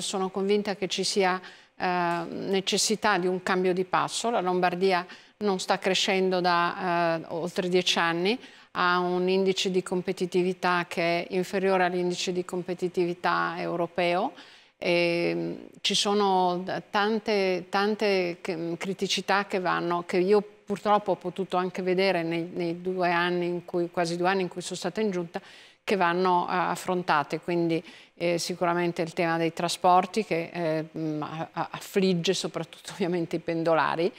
Sono convinta che ci sia eh, necessità di un cambio di passo. La Lombardia non sta crescendo da eh, oltre dieci anni, ha un indice di competitività che è inferiore all'indice di competitività europeo. E, ehm, ci sono tante, tante criticità che, vanno, che io purtroppo ho potuto anche vedere nei, nei due anni cui, quasi due anni in cui sono stata in giunta, che vanno eh, affrontate, quindi eh, sicuramente il tema dei trasporti che eh, affligge soprattutto ovviamente i pendolari,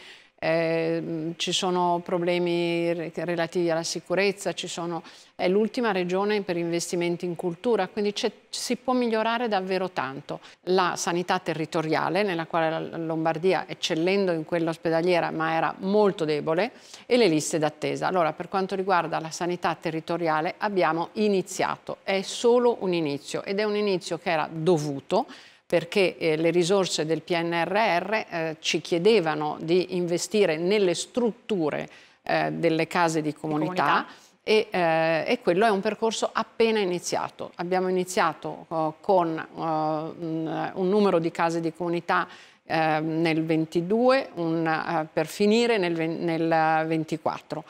eh, ci sono problemi relativi alla sicurezza, sono, è l'ultima regione per investimenti in cultura, quindi si può migliorare davvero tanto. La sanità territoriale, nella quale la Lombardia, eccellendo in quella ospedaliera, ma era molto debole, e le liste d'attesa. Allora, per quanto riguarda la sanità territoriale, abbiamo iniziato, è solo un inizio ed è un inizio che era dovuto, perché eh, le risorse del PNRR eh, ci chiedevano di investire nelle strutture eh, delle case di comunità, di comunità. E, eh, e, quello è un percorso appena iniziato. Abbiamo iniziato eh, con eh, un numero di case di comunità nel 22, un, per finire nel, nel 24.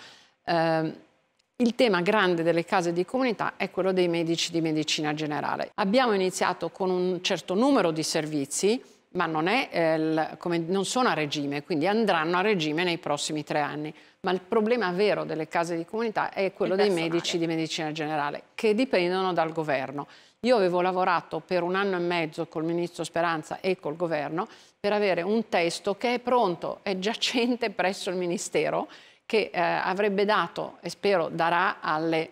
Il tema grande delle case di comunità è quello dei medici di medicina generale. Abbiamo iniziato con un certo numero di servizi, ma non, è, eh, come, non, sono a regime, quindi andranno a regime nei prossimi tre anni. Ma il problema vero delle case di comunità è quello dei medici di medicina generale, che dipendono dal governo. Io avevo lavorato per un anno e mezzo col ministro Speranza e col governo per avere un testo che è pronto, è giacente presso il ministero che eh, avrebbe dato e spero darà alle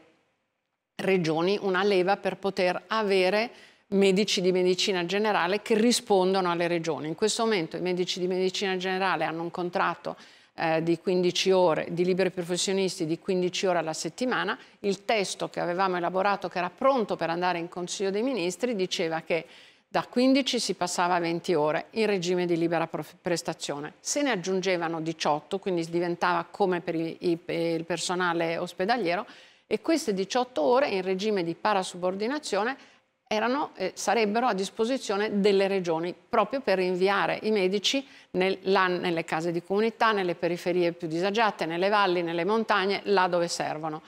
regioni una leva per poter avere medici di medicina generale che rispondono alle regioni. In questo momento i medici di medicina generale hanno un contratto eh, di 15 ore, di liberi professionisti di 15 ore alla settimana. Il testo che avevamo elaborato, che era pronto per andare in Consiglio dei Ministri, diceva che da 15 si passava a 20 ore in regime di libera prestazione. Se ne aggiungevano 18, quindi diventava come per il personale ospedaliero, e queste 18 ore in regime di parasubordinazione erano, eh, sarebbero a disposizione delle regioni proprio per inviare i medici nel, là, nelle case di comunità, nelle periferie più disagiate, nelle valli, nelle montagne, là dove servono.